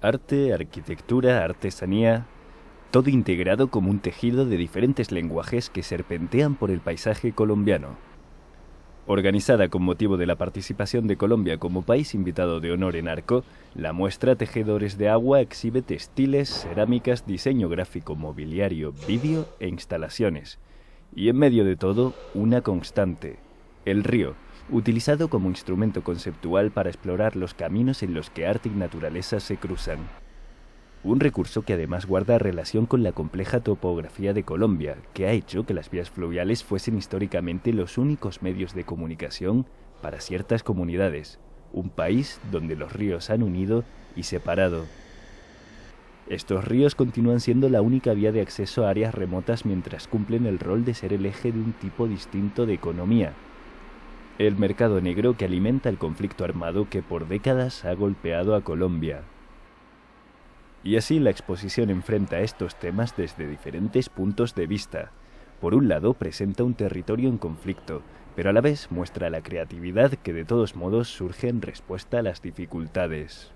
arte, arquitectura, artesanía, todo integrado como un tejido de diferentes lenguajes que serpentean por el paisaje colombiano. Organizada con motivo de la participación de Colombia como país invitado de honor en Arco, la muestra Tejedores de Agua exhibe textiles, cerámicas, diseño gráfico, mobiliario, vídeo e instalaciones. Y en medio de todo, una constante, el río, utilizado como instrumento conceptual para explorar los caminos en los que arte y naturaleza se cruzan. Un recurso que además guarda relación con la compleja topografía de Colombia, que ha hecho que las vías fluviales fuesen históricamente los únicos medios de comunicación para ciertas comunidades, un país donde los ríos han unido y separado. Estos ríos continúan siendo la única vía de acceso a áreas remotas mientras cumplen el rol de ser el eje de un tipo distinto de economía, el mercado negro que alimenta el conflicto armado que por décadas ha golpeado a Colombia. Y así la exposición enfrenta estos temas desde diferentes puntos de vista. Por un lado, presenta un territorio en conflicto, pero a la vez muestra la creatividad que de todos modos surge en respuesta a las dificultades.